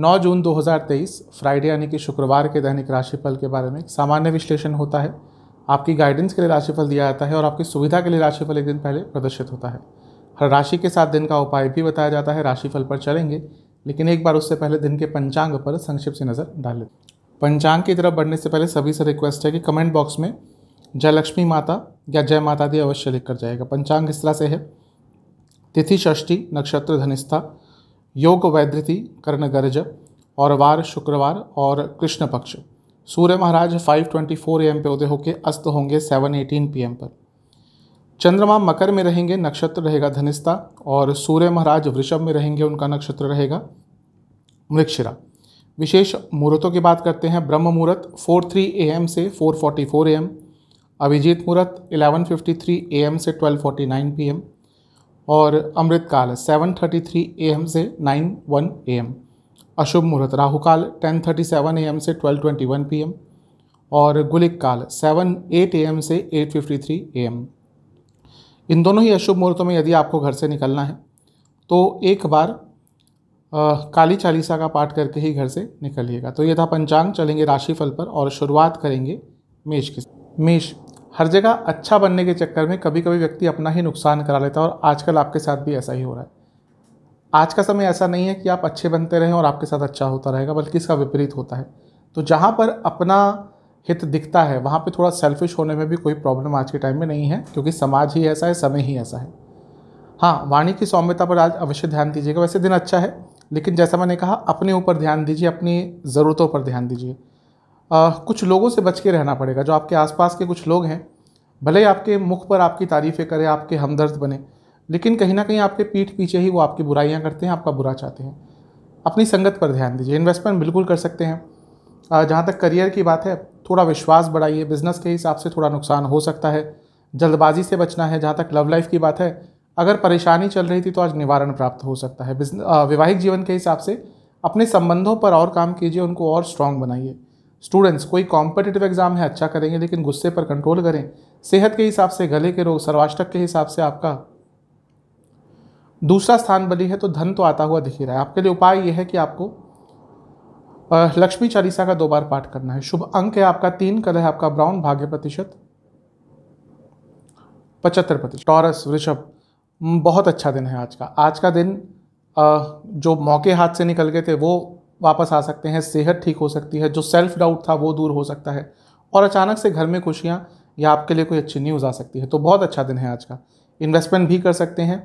9 जून 2023 Friday यानी कि शुक्रवार के दैनिक राशिफल के बारे में सामान्य विश्लेषण होता है आपकी गाइडेंस के लिए राशिफल दिया जाता है और आपकी सुविधा के लिए राशिफल एक दिन पहले प्रदर्शित होता है हर राशि के साथ दिन का उपाय भी बताया जाता है राशिफल पर चलेंगे लेकिन एक बार उससे पहले दिन के पंचांग पर संक्षिप्त से नज़र डालें पंचांग की तरफ बढ़ने से पहले सभी से रिक्वेस्ट है कि कमेंट बॉक्स में जय लक्ष्मी माता या जय माता दी अवश्य लिख कर जाएगा पंचांग इस तरह से है तिथि षष्ठी नक्षत्र धनिष्ठा योग वैद्यति कर्णगरज और वार शुक्रवार और कृष्ण पक्ष सूर्य महाराज 5:24 एम पे उदय होकर अस्त होंगे 7:18 एम पर चंद्रमा मकर में रहेंगे नक्षत्र रहेगा धनिष्ठा और सूर्य महाराज वृषभ में रहेंगे उनका नक्षत्र रहेगा मृक्षिरा विशेष मुहूर्तों की बात करते हैं ब्रह्म मुहूर्त 4:03 एम से 4:44 एम अभिजीत मुहूर्त 11:53 एम से 12:49 एम और अमृतकाल ए एम से नाइन ए एम अशुभ मुहूर्त राहु काल ए एम से twelve twenty one P M और गुलिक काल सेवन एट ए एम से eight fifty three A M इन दोनों ही अशुभ मुहूर्तों में यदि आपको घर से निकलना है तो एक बार आ, काली चालीसा का पाठ करके ही घर से निकलिएगा तो यह था पंचांग चलेंगे राशिफल पर और शुरुआत करेंगे मेष के मेष हर जगह अच्छा बनने के चक्कर में कभी कभी व्यक्ति अपना ही नुकसान करा लेता है और आजकल आपके साथ भी ऐसा ही हो रहा है आज का समय ऐसा नहीं है कि आप अच्छे बनते रहें और आपके साथ अच्छा होता रहेगा बल्कि इसका विपरीत होता है तो जहाँ पर अपना हित दिखता है वहाँ पर थोड़ा सेल्फिश होने में भी कोई प्रॉब्लम आज के टाइम में नहीं है क्योंकि समाज ही ऐसा है समय ही ऐसा है हाँ वाणी की सौम्यता पर आज अवश्य ध्यान दीजिएगा वैसे दिन अच्छा है लेकिन जैसा मैंने कहा अपने ऊपर ध्यान दीजिए अपनी ज़रूरतों पर ध्यान दीजिए आ, कुछ लोगों से बच के रहना पड़ेगा जो आपके आसपास के कुछ लोग हैं भले ही आपके मुख पर आपकी तारीफ़ें करें आपके हमदर्द बने लेकिन कहीं ना कहीं आपके पीठ पीछे ही वो आपकी बुराइयाँ करते हैं आपका बुरा चाहते हैं अपनी संगत पर ध्यान दीजिए इन्वेस्टमेंट बिल्कुल कर सकते हैं जहाँ तक करियर की बात है थोड़ा विश्वास बढ़ाइए बिजनेस के हिसाब से थोड़ा नुकसान हो सकता है जल्दबाजी से बचना है जहाँ तक लव लाइफ की बात है अगर परेशानी चल रही थी तो आज निवारण प्राप्त हो सकता है बिजनेस वैवाहिक जीवन के हिसाब से अपने संबंधों पर और काम कीजिए उनको और स्ट्रांग बनाइए स्टूडेंट्स कोई कॉम्पिटिटिव एग्ज़ाम है अच्छा करेंगे लेकिन गुस्से पर कंट्रोल करें सेहत के हिसाब से गले के रोग सर्वाष्टक के हिसाब से आपका दूसरा स्थान बली है तो धन तो आता हुआ दिख ही रहा है आपके लिए उपाय यह है कि आपको लक्ष्मी चालीसा का दो बार पाठ करना है शुभ अंक है आपका तीन कल है आपका ब्राउन भाग्य प्रतिशत पचहत्तर प्रतिशत टॉरस वृषभ बहुत अच्छा दिन है आज का आज का दिन जो मौके हाथ से निकल गए थे वो वापस आ सकते हैं सेहत ठीक हो सकती है जो सेल्फ डाउट था वो दूर हो सकता है और अचानक से घर में खुशियाँ या आपके लिए कोई अच्छी न्यूज़ आ सकती है तो बहुत अच्छा दिन है आज का इन्वेस्टमेंट भी कर सकते हैं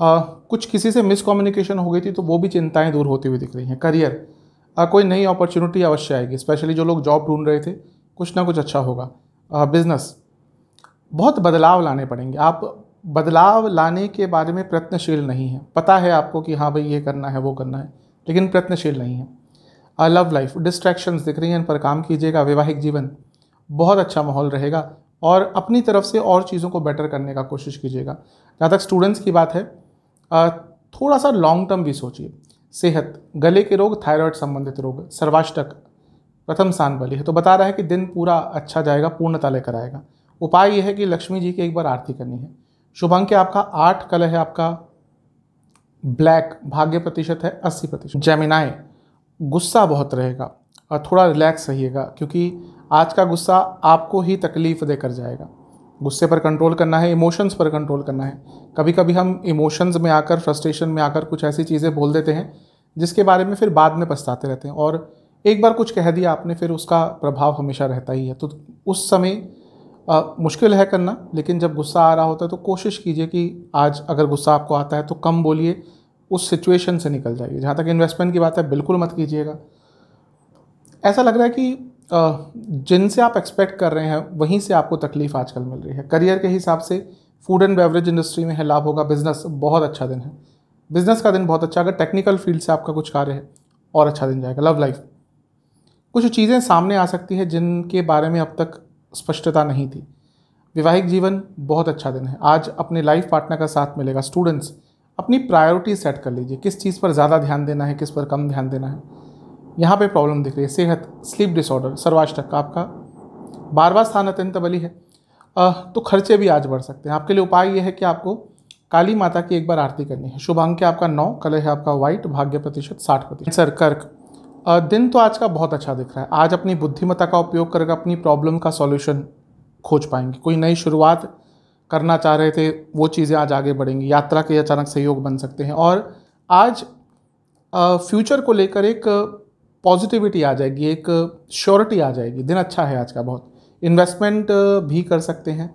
आ, कुछ किसी से मिसकम्युनिकेशन हो गई थी तो वो भी चिंताएं दूर होती हुई दिख रही हैं करियर आ, कोई नई अपॉर्चुनिटी अवश्य आएगी स्पेशली जो लोग जॉब ढूंढ रहे थे कुछ ना कुछ अच्छा होगा आ, बिजनेस बहुत बदलाव लाने पड़ेंगे आप बदलाव लाने के बारे में प्रयत्नशील नहीं हैं पता है आपको कि हाँ भाई ये करना है वो करना है लेकिन प्रयत्नशील नहीं है आई लव लाइफ डिस्ट्रैक्शंस दिख रही हैं इन पर काम कीजिएगा वैवाहिक जीवन बहुत अच्छा माहौल रहेगा और अपनी तरफ से और चीज़ों को बेटर करने का कोशिश कीजिएगा जहाँ तक स्टूडेंट्स की बात है थोड़ा सा लॉन्ग टर्म भी सोचिए सेहत गले के रोग थायराइड संबंधित रोग सर्वाष्टक प्रथम स्थान बलि है तो बता रहा है कि दिन पूरा अच्छा जाएगा पूर्णता लेकर आएगा उपाय यह है कि लक्ष्मी जी की एक बार आरती करनी है शुभ अंक आपका आठ कल है आपका ब्लैक भाग्य प्रतिशत है अस्सी प्रतिशत जेमिनाई गुस्सा बहुत रहेगा और थोड़ा रिलैक्स रहिएगा क्योंकि आज का गुस्सा आपको ही तकलीफ़ देकर जाएगा गुस्से पर कंट्रोल करना है इमोशंस पर कंट्रोल करना है कभी कभी हम इमोशंस में आकर फ्रस्ट्रेशन में आकर कुछ ऐसी चीज़ें बोल देते हैं जिसके बारे में फिर बाद में पछताते रहते हैं और एक बार कुछ कह दिया आपने फिर उसका प्रभाव हमेशा रहता ही है तो उस समय आ, मुश्किल है करना लेकिन जब गुस्सा आ रहा होता है तो कोशिश कीजिए कि आज अगर गुस्सा आपको आता है तो कम बोलिए उस सिचुएशन से निकल जाइए जहाँ तक इन्वेस्टमेंट की बात है बिल्कुल मत कीजिएगा ऐसा लग रहा है कि जिनसे आप एक्सपेक्ट कर रहे हैं वहीं से आपको तकलीफ़ आजकल मिल रही है करियर के हिसाब से फूड एंड बेवरेज इंडस्ट्री में है लाभ होगा बिजनेस बहुत अच्छा दिन है बिजनेस का दिन बहुत अच्छा अगर टेक्निकल फील्ड से आपका कुछ कार्य है और अच्छा दिन जाएगा लव लाइफ कुछ चीज़ें सामने आ सकती है जिनके बारे में अब तक स्पष्टता नहीं थी वैवाहिक जीवन बहुत अच्छा दिन है आज अपने लाइफ पार्टनर का साथ मिलेगा स्टूडेंट्स अपनी प्रायोरिटी सेट कर लीजिए किस चीज़ पर ज़्यादा ध्यान देना है किस पर कम ध्यान देना है यहाँ पे प्रॉब्लम दिख रही है सेहत स्लीप डिसऑर्डर सर्वाष्टक आपका बारवा स्थान अत्यंत बली है आ, तो खर्चे भी आज बढ़ सकते हैं आपके लिए उपाय यह है कि आपको काली माता की एक बार आरती करनी है शुभ अंक है आपका नौ कलर है आपका व्हाइट भाग्य प्रतिशत साठ प्रतिशत सर कर्क दिन तो आज का बहुत अच्छा दिख रहा है आज अपनी बुद्धिमत्ता का उपयोग करके अपनी प्रॉब्लम का सॉल्यूशन खोज पाएंगे कोई नई शुरुआत करना चाह रहे थे वो चीज़ें आज आगे बढ़ेंगी यात्रा के अचानक सहयोग बन सकते हैं और आज फ्यूचर को लेकर एक पॉजिटिविटी आ जाएगी एक श्योरिटी आ जाएगी दिन अच्छा है आज का बहुत इन्वेस्टमेंट भी कर सकते हैं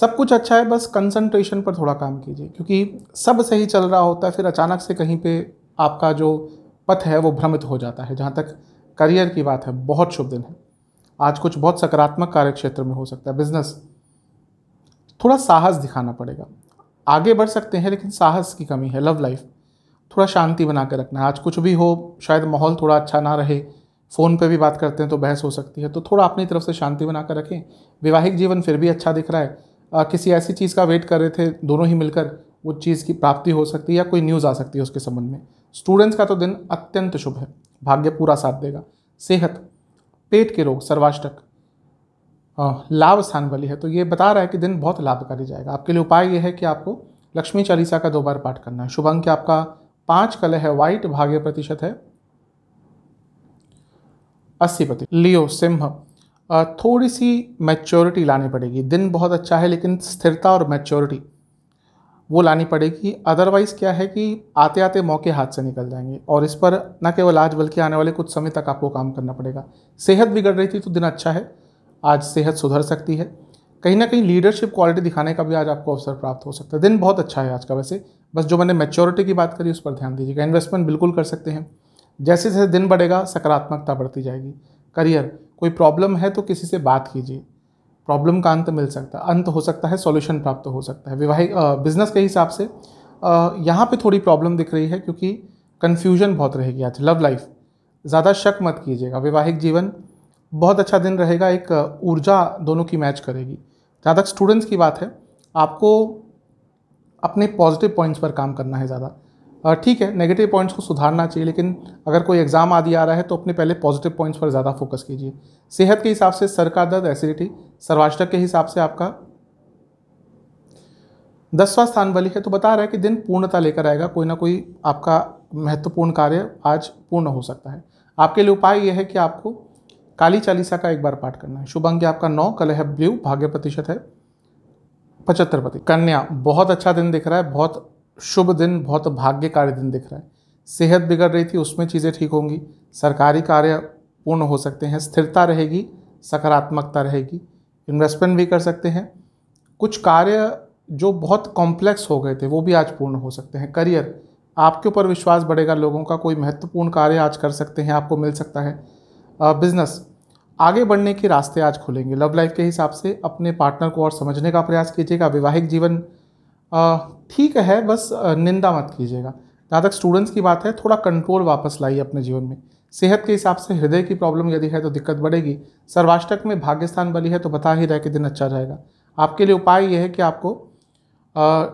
सब कुछ अच्छा है बस कंसंट्रेशन पर थोड़ा काम कीजिए क्योंकि सब सही चल रहा होता है फिर अचानक से कहीं पे आपका जो पथ है वो भ्रमित हो जाता है जहाँ तक करियर की बात है बहुत शुभ दिन है आज कुछ बहुत सकारात्मक कार्य क्षेत्र में हो सकता है बिजनेस थोड़ा साहस दिखाना पड़ेगा आगे बढ़ सकते हैं लेकिन साहस की कमी है लव लाइफ थोड़ा शांति बना कर रखना है आज कुछ भी हो शायद माहौल थोड़ा अच्छा ना रहे फ़ोन पे भी बात करते हैं तो बहस हो सकती है तो थोड़ा अपनी तरफ से शांति बना कर रखें वैवाहिक जीवन फिर भी अच्छा दिख रहा है आ, किसी ऐसी चीज़ का वेट कर रहे थे दोनों ही मिलकर वो चीज़ की प्राप्ति हो सकती है या कोई न्यूज़ आ सकती है उसके संबंध में स्टूडेंट्स का तो दिन अत्यंत शुभ है भाग्य पूरा साथ देगा सेहत पेट के रोग सर्वाष्टक लाभ स्थान वाली है तो ये बता रहा है कि दिन बहुत लाभकारी जाएगा आपके लिए उपाय ये है कि आपको लक्ष्मी चालीसा का दो बार पाठ करना है शुभ अंक आपका पाँच कलर है वाइट भाग्य प्रतिशत है अस्सी प्रतिशत लियो सिंह थोड़ी सी मैच्योरिटी लानी पड़ेगी दिन बहुत अच्छा है लेकिन स्थिरता और मैच्योरिटी वो लानी पड़ेगी अदरवाइज़ क्या है कि आते आते मौके हाथ से निकल जाएंगे और इस पर न केवल आज बल्कि आने वाले कुछ समय तक आपको काम करना पड़ेगा सेहत बिगड़ रही थी तो दिन अच्छा है आज सेहत सुधर सकती है कहीं ना कहीं लीडरशिप क्वालिटी दिखाने का भी आज आपको अवसर प्राप्त हो सकता है दिन बहुत अच्छा है आज का वैसे बस जो मैंने मेच्योरिटी की बात करी उस पर ध्यान दीजिएगा इन्वेस्टमेंट बिल्कुल कर सकते हैं जैसे जैसे दिन बढ़ेगा सकारात्मकता बढ़ती जाएगी करियर कोई प्रॉब्लम है तो किसी से बात कीजिए प्रॉब्लम का अंत मिल सकता है अंत हो सकता है सॉल्यूशन प्राप्त हो सकता है विवाहिक बिजनेस के हिसाब से यहाँ पे थोड़ी प्रॉब्लम दिख रही है क्योंकि कन्फ्यूजन बहुत रहेगी आज लव लाइफ ज़्यादा शक मत कीजिएगा वैवाहिक जीवन बहुत अच्छा दिन रहेगा एक ऊर्जा दोनों की मैच करेगी जहाँ तक स्टूडेंट्स की बात है आपको अपने पॉजिटिव पॉइंट्स पर काम करना है ज़्यादा ठीक है नेगेटिव पॉइंट्स को सुधारना चाहिए लेकिन अगर कोई एग्ज़ाम आदि आ रहा है तो अपने पहले पॉजिटिव पॉइंट्स पर ज़्यादा फोकस कीजिए सेहत के हिसाब से सर का दर्द एसिडिटी सर्वाष्टक के हिसाब से आपका दसवां स्थान बलि है तो बता रहा है कि दिन पूर्णता लेकर आएगा कोई ना कोई आपका महत्वपूर्ण कार्य आज पूर्ण हो सकता है आपके लिए उपाय यह है कि आपको काली चालीसा का एक बार पाठ करना है शुभ अंग आपका नौ कल है ब्लू भाग्य प्रतिशत है पचहत्तर प्रति कन्या बहुत अच्छा दिन दिख रहा है बहुत शुभ दिन बहुत भाग्यकारी दिन दिख रहा है सेहत बिगड़ रही थी उसमें चीज़ें ठीक होंगी सरकारी कार्य पूर्ण हो सकते हैं स्थिरता रहेगी सकारात्मकता रहेगी इन्वेस्टमेंट भी कर सकते हैं कुछ कार्य जो बहुत कॉम्प्लेक्स हो गए थे वो भी आज पूर्ण हो सकते हैं करियर आपके ऊपर विश्वास बढ़ेगा लोगों का कोई महत्वपूर्ण कार्य आज कर सकते हैं आपको मिल सकता है बिजनेस आगे बढ़ने के रास्ते आज खुलेंगे लव लाइफ के हिसाब से अपने पार्टनर को और समझने का प्रयास कीजिएगा वैवाहिक जीवन ठीक है बस निंदा मत कीजिएगा जहाँ तक स्टूडेंट्स की बात है थोड़ा कंट्रोल वापस लाइए अपने जीवन में सेहत के हिसाब से हृदय की प्रॉब्लम यदि है तो दिक्कत बढ़ेगी सर्वाष्टक में भाग्यस्थान बली है तो बता ही रहे कि दिन अच्छा रहेगा आपके लिए उपाय यह है कि आपको आ,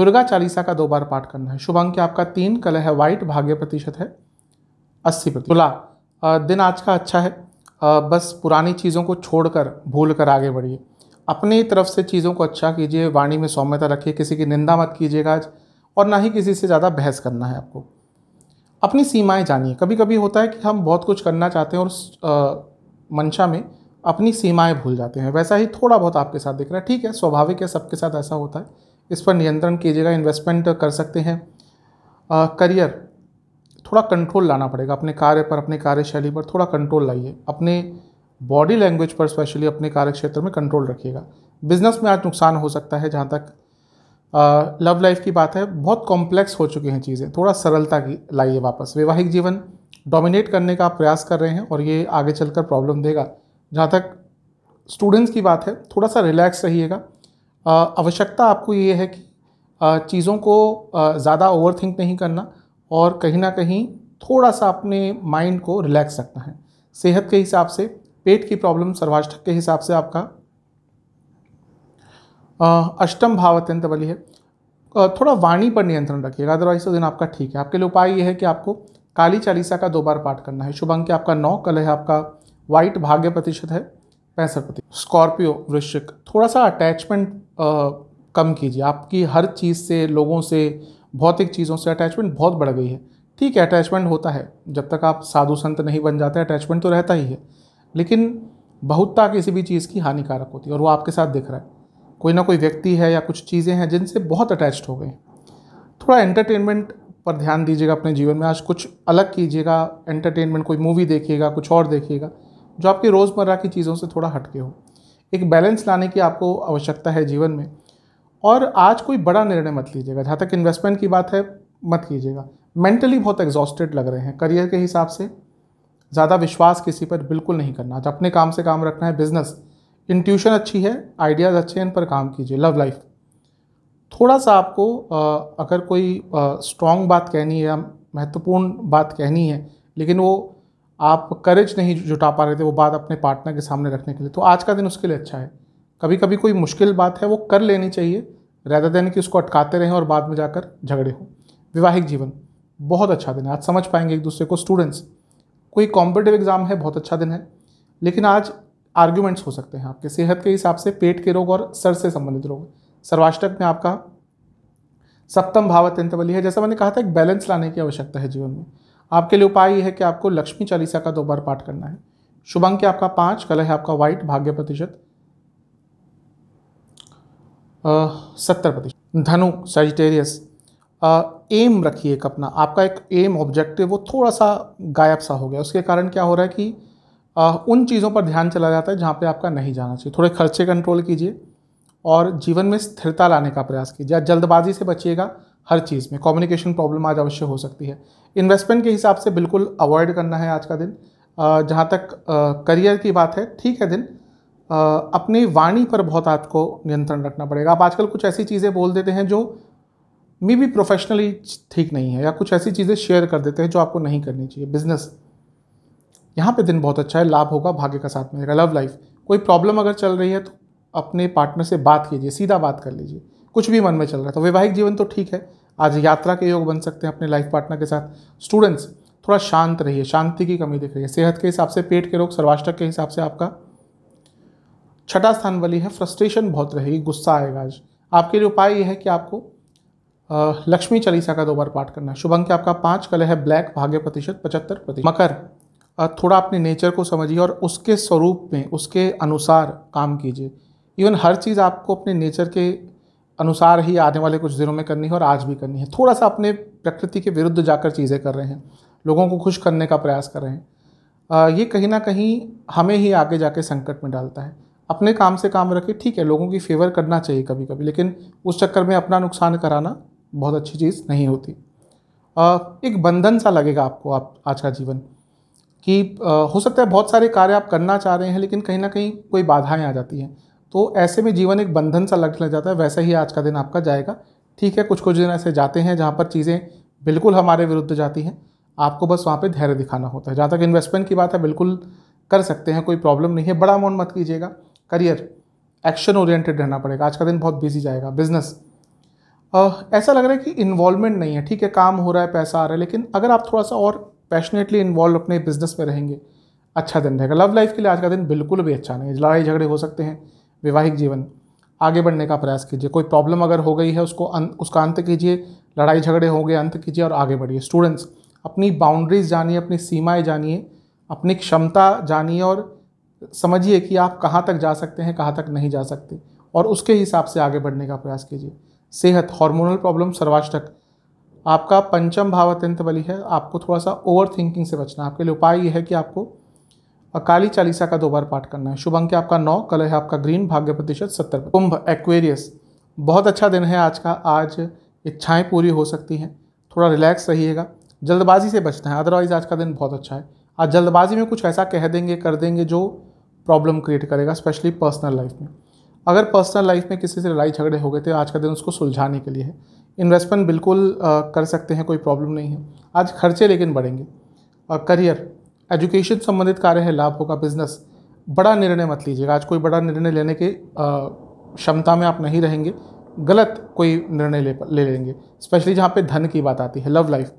दुर्गा चालीसा का दो बार पाठ करना है शुभ अंक आपका तीन कलर है वाइट भाग्य प्रतिशत है अस्सी प्रतिशत तुला दिन आज का अच्छा है आ, बस पुरानी चीज़ों को छोड़कर भूल कर आगे बढ़िए अपनी तरफ से चीज़ों को अच्छा कीजिए वाणी में सौम्यता रखिए किसी की निंदा मत कीजिएगा आज और ना ही किसी से ज़्यादा बहस करना है आपको अपनी सीमाएं जानिए कभी कभी होता है कि हम बहुत कुछ करना चाहते हैं और मंशा में अपनी सीमाएं भूल जाते हैं वैसा ही थोड़ा बहुत आपके साथ दिख रहा है ठीक है स्वाभाविक है सबके साथ ऐसा होता है इस पर नियंत्रण कीजिएगा इन्वेस्टमेंट कर सकते हैं आ, करियर थोड़ा कंट्रोल लाना पड़ेगा अपने कार्य पर अपने कार्यशैली पर थोड़ा कंट्रोल लाइए अपने बॉडी लैंग्वेज पर स्पेशली अपने कार्य क्षेत्र में कंट्रोल रखिएगा बिजनेस में आज नुकसान हो सकता है जहाँ तक लव लाइफ की बात है बहुत कॉम्प्लेक्स हो चुकी हैं चीज़ें थोड़ा सरलता की लाइए वापस वैवाहिक जीवन डोमिनेट करने का आप प्रयास कर रहे हैं और ये आगे चलकर प्रॉब्लम देगा जहाँ तक स्टूडेंट्स की बात है थोड़ा सा रिलैक्स रहिएगा आवश्यकता आपको ये है कि चीज़ों को ज़्यादा ओवरथिंक नहीं करना और कहीं ना कहीं थोड़ा सा अपने माइंड को रिलैक्स रखना है सेहत के हिसाब से पेट की प्रॉब्लम सर्वाष्टक के हिसाब से आपका अष्टम भाव अत्यंत बलि है थोड़ा वाणी पर नियंत्रण रखिएगा अदरवाइज तो दिन आपका ठीक है आपके लिए उपाय यह है कि आपको काली चालीसा का दो बार पाठ करना है शुभ अंक आपका नौ कल है आपका वाइट भाग्य प्रतिशत है पैंसठ प्रतिशत स्कॉर्पियो वृश्चिक थोड़ा सा अटैचमेंट कम कीजिए आपकी हर चीज़ से लोगों से भौतिक चीज़ों से अटैचमेंट बहुत बढ़ गई है ठीक है अटैचमेंट होता है जब तक आप साधु संत नहीं बन जाते अटैचमेंट तो रहता ही है लेकिन बहुतता किसी भी चीज़ की हानिकारक होती है और वो आपके साथ दिख रहा है कोई ना कोई व्यक्ति है या कुछ चीज़ें हैं जिनसे बहुत अटैच्ड हो गए थोड़ा एंटरटेनमेंट पर ध्यान दीजिएगा अपने जीवन में आज कुछ अलग कीजिएगा एंटरटेनमेंट कोई मूवी देखिएगा कुछ और देखिएगा जो आपकी रोज़मर्रा की चीज़ों से थोड़ा हटके हो एक बैलेंस लाने की आपको आवश्यकता है जीवन में और आज कोई बड़ा निर्णय मत लीजिएगा जहाँ तक इन्वेस्टमेंट की बात है मत कीजिएगा मेंटली बहुत एग्जॉस्टेड लग रहे हैं करियर के हिसाब से ज़्यादा विश्वास किसी पर बिल्कुल नहीं करना अपने काम से काम रखना है बिजनेस इंट्यूशन अच्छी है आइडियाज़ अच्छे हैं इन पर काम कीजिए लव लाइफ थोड़ा सा आपको अगर कोई स्ट्रॉन्ग बात कहनी है या महत्वपूर्ण बात कहनी है लेकिन वो आप करेज नहीं जुटा पा रहे थे वो बात अपने पार्टनर के सामने रखने के लिए तो आज का दिन उसके लिए अच्छा है कभी कभी कोई मुश्किल बात है वो कर लेनी चाहिए रहता देने कि उसको अटकाते रहें और बाद में जाकर झगड़े हों वैवाहिक जीवन बहुत अच्छा दिन है आज समझ पाएंगे एक दूसरे को स्टूडेंट्स कोई कॉम्पिटिव एग्ज़ाम है बहुत अच्छा दिन है लेकिन आज आर्ग्यूमेंट्स हो सकते हैं आपके सेहत के हिसाब से पेट के रोग और सर से संबंधित रोग सर्वाष्टक में आपका सप्तम भाव अत्यंत बलि है जैसा मैंने कहा था एक बैलेंस लाने की आवश्यकता है जीवन में आपके लिए उपाय यह है कि आपको लक्ष्मी चालीसा का दो बार पाठ करना है शुभ अंक आपका पाँच कलर है आपका व्हाइट भाग्य प्रतिशत सत्तर प्रतिशत धनु सजिटेरियस एम रखिए एक अपना आपका एक एम ऑब्जेक्टिव वो थोड़ा सा गायब सा हो गया उसके कारण क्या हो रहा है कि आ, उन चीज़ों पर ध्यान चला जाता है जहाँ पे आपका नहीं जाना चाहिए थोड़े खर्चे कंट्रोल कीजिए और जीवन में स्थिरता लाने का प्रयास कीजिए जल्दबाजी से बचिएगा हर चीज़ में कम्युनिकेशन प्रॉब्लम आज अवश्य हो सकती है इन्वेस्टमेंट के हिसाब से बिल्कुल अवॉइड करना है आज का दिन जहाँ तक करियर की बात है ठीक है दिन अपनी वाणी पर बहुत आपको नियंत्रण रखना पड़ेगा आप आजकल कुछ ऐसी चीज़ें बोल देते हैं जो मे बी प्रोफेशनली ठीक नहीं है या कुछ ऐसी चीज़ें शेयर कर देते हैं जो आपको नहीं करनी चाहिए बिजनेस यहाँ पे दिन बहुत अच्छा है लाभ होगा भाग्य का साथ मिलेगा लव लाइफ कोई प्रॉब्लम अगर चल रही है तो अपने पार्टनर से बात कीजिए सीधा बात कर लीजिए कुछ भी मन में चल रहा है तो वैवाहिक जीवन तो ठीक है आज यात्रा के योग बन सकते हैं अपने लाइफ पार्टनर के साथ स्टूडेंट्स थोड़ा शांत रहिए शांति की कमी दिख रही है सेहत के हिसाब से पेट के रोग सर्वाष्टक के हिसाब से आपका छठा स्थान वाली है फ्रस्ट्रेशन बहुत रहेगी गुस्सा आएगा आज आपके लिए उपाय यह है कि आपको लक्ष्मी चालीसा का दो बार पाठ करना शुभ अंक आपका पाँच कलर है ब्लैक भाग्य प्रतिशत पचहत्तर प्रतिशत मकर थोड़ा अपने नेचर को समझिए और उसके स्वरूप में उसके अनुसार काम कीजिए इवन हर चीज़ आपको अपने नेचर के अनुसार ही आने वाले कुछ दिनों में करनी है और आज भी करनी है थोड़ा सा अपने प्रकृति के विरुद्ध जाकर चीज़ें कर रहे हैं लोगों को खुश करने का प्रयास कर रहे हैं ये कहीं ना कहीं हमें ही आगे जाके संकट में डालता है अपने काम से काम रखें ठीक है लोगों की फेवर करना चाहिए कभी कभी लेकिन उस चक्कर में अपना नुकसान कराना बहुत अच्छी चीज़ नहीं होती एक बंधन सा लगेगा आपको आप आज का जीवन कि हो सकता है बहुत सारे कार्य आप करना चाह रहे हैं लेकिन कहीं ना कहीं कोई बाधाएं आ जाती हैं तो ऐसे में जीवन एक बंधन सा लग जाता है वैसा ही आज का दिन आपका जाएगा ठीक है कुछ कुछ दिन ऐसे जाते हैं जहाँ पर चीज़ें बिल्कुल हमारे विरुद्ध जाती हैं आपको बस वहाँ पर धैर्य दिखाना होता है जहाँ तक इन्वेस्टमेंट की बात है बिल्कुल कर सकते हैं कोई प्रॉब्लम नहीं है बड़ा अमाउंट मत कीजिएगा करियर एक्शन ओरिएंटेड रहना पड़ेगा आज का दिन बहुत बिजी जाएगा बिजनेस ऐसा लग रहा है कि इन्वॉल्वमेंट नहीं है ठीक है काम हो रहा है पैसा आ रहा है लेकिन अगर आप थोड़ा सा और पैशनेटली इन्वॉल्व अपने बिजनेस में रहेंगे अच्छा दिन रहेगा लव लाइफ के लिए आज का दिन बिल्कुल भी अच्छा नहीं है लड़ाई झगड़े हो सकते हैं वैवाहिक जीवन आगे बढ़ने का प्रयास कीजिए कोई प्रॉब्लम अगर हो गई है उसको अं, उसका अंत कीजिए लड़ाई झगड़े हो गए अंत कीजिए और आगे बढ़िए स्टूडेंट्स अपनी बाउंड्रीज जानिए अपनी सीमाएं जानिए अपनी क्षमता जानिए और समझिए कि आप कहाँ तक जा सकते हैं कहाँ तक नहीं जा सकते और उसके हिसाब से आगे बढ़ने का प्रयास कीजिए सेहत हार्मोनल प्रॉब्लम सर्वाष्टक आपका पंचम भाव अत्यंत बली है आपको थोड़ा सा ओवर थिंकिंग से बचना है आपके लिए उपाय यह है कि आपको अकाली चालीसा का दो बार पाठ करना है शुभ अंक आपका नौ कलर है आपका ग्रीन भाग्य प्रतिशत सत्तर कुंभ एक्वेरियस बहुत अच्छा दिन है आज का आज इच्छाएं पूरी हो सकती हैं थोड़ा रिलैक्स रहिएगा जल्दबाजी से बचना है अदरवाइज़ आज का दिन बहुत अच्छा है आज जल्दबाजी में कुछ ऐसा कह देंगे कर देंगे जो प्रॉब्लम क्रिएट करेगा स्पेशली पर्सनल लाइफ में अगर पर्सनल लाइफ में किसी से लड़ाई झगड़े हो गए थे तो आज का दिन उसको सुलझाने के लिए है इन्वेस्टमेंट बिल्कुल आ, कर सकते हैं कोई प्रॉब्लम नहीं है आज खर्चे लेकिन बढ़ेंगे और करियर एजुकेशन संबंधित कार्य है लाभ होगा बिजनेस बड़ा निर्णय मत लीजिएगा आज कोई बड़ा निर्णय लेने के क्षमता में आप नहीं रहेंगे गलत कोई निर्णय ले ले लेंगे स्पेशली जहाँ पे धन की बात आती है लव लाइफ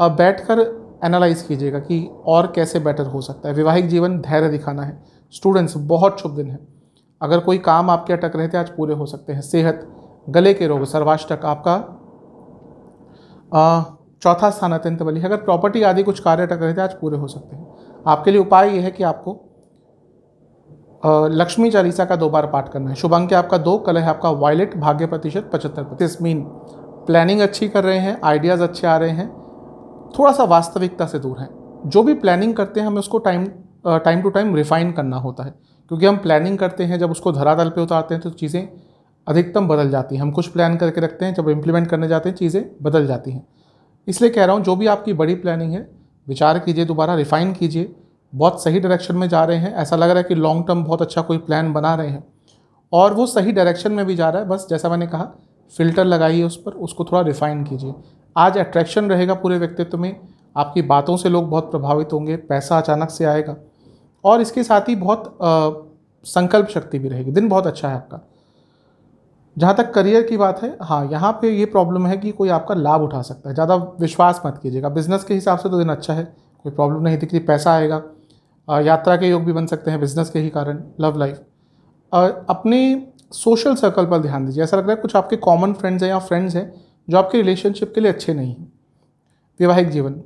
अब बैठ कर एनालाइज कीजिएगा कि और कैसे बेटर हो सकता है वैवाहिक जीवन धैर्य दिखाना है स्टूडेंट्स बहुत शुभ दिन है अगर कोई काम आपके अटक रहे थे आज पूरे हो सकते हैं सेहत गले के रोग सर्वाष्टक आपका चौथा स्थान अत्यंत बलि अगर प्रॉपर्टी आदि कुछ कार्य अटक रहे थे आज पूरे हो सकते हैं आपके लिए उपाय यह है कि आपको लक्ष्मी चालीसा का दो बार पाठ करना है शुभ अंक आपका दो कल है आपका वायलेट भाग्य प्रतिशत पचहत्तर प्रतिशत मीन प्लानिंग अच्छी कर रहे हैं आइडियाज़ अच्छे आ रहे हैं थोड़ा सा वास्तविकता से दूर हैं जो भी प्लानिंग करते हैं हमें उसको time time to time refine करना होता है क्योंकि हम प्लानिंग करते हैं जब उसको धरातल पे उतारते हैं तो चीज़ें अधिकतम बदल जाती हैं हम कुछ प्लान करके रखते हैं जब इम्प्लीमेंट करने जाते हैं चीज़ें बदल जाती हैं इसलिए कह रहा हूँ जो भी आपकी बड़ी प्लानिंग है विचार कीजिए दोबारा रिफाइन कीजिए बहुत सही डायरेक्शन में जा रहे हैं ऐसा लग रहा है कि लॉन्ग टर्म बहुत अच्छा कोई प्लान बना रहे हैं और वो सही डायरेक्शन में भी जा रहा है बस जैसा मैंने कहा फ़िल्टर लगाइए उस पर उसको थोड़ा रिफाइन कीजिए आज अट्रैक्शन रहेगा पूरे व्यक्तित्व में आपकी बातों से लोग बहुत प्रभावित होंगे पैसा अचानक से आएगा और इसके साथ ही बहुत आ, संकल्प शक्ति भी रहेगी दिन बहुत अच्छा है आपका जहाँ तक करियर की बात है हाँ यहाँ पे ये प्रॉब्लम है कि कोई आपका लाभ उठा सकता है ज़्यादा विश्वास मत कीजिएगा बिजनेस के हिसाब से तो दिन अच्छा है कोई प्रॉब्लम नहीं दिख रही पैसा आएगा आ, यात्रा के योग भी बन सकते हैं बिजनेस के ही कारण लव लाइफ अपने सोशल सर्कल पर ध्यान दीजिए ऐसा लग रहा है कुछ आपके कॉमन फ्रेंड्स हैं या फ्रेंड्स हैं जो आपके रिलेशनशिप के लिए अच्छे नहीं हैं वैवाहिक जीवन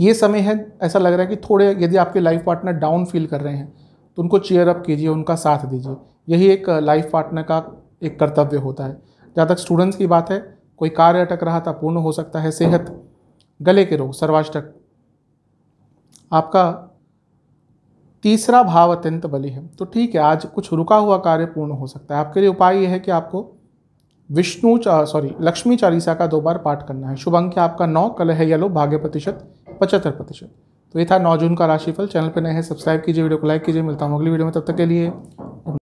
ये समय है ऐसा लग रहा है कि थोड़े यदि आपके लाइफ पार्टनर डाउन फील कर रहे हैं तो उनको चेयर अप कीजिए उनका साथ दीजिए यही एक लाइफ पार्टनर का एक कर्तव्य होता है जहाँ तक स्टूडेंट्स की बात है कोई कार्य अटक रहा था पूर्ण हो सकता है सेहत गले के रोग सर्वाष्टक आपका तीसरा भाव अत्यंत बली है तो ठीक है आज कुछ रुका हुआ कार्य पूर्ण हो सकता है आपके लिए उपाय यह है कि आपको विष्णु सॉरी लक्ष्मी चालीसा का दो बार पाठ करना है शुभ अंक आपका नौ कल है येलो भाग्य प्रतिशत पचहत्तर प्रतिशत तो ये था नौ जून का राशिफल चैनल पर नए हैं सब्सक्राइब कीजिए वीडियो को लाइक कीजिए मिलता हूँ अगली वीडियो में तब तक के लिए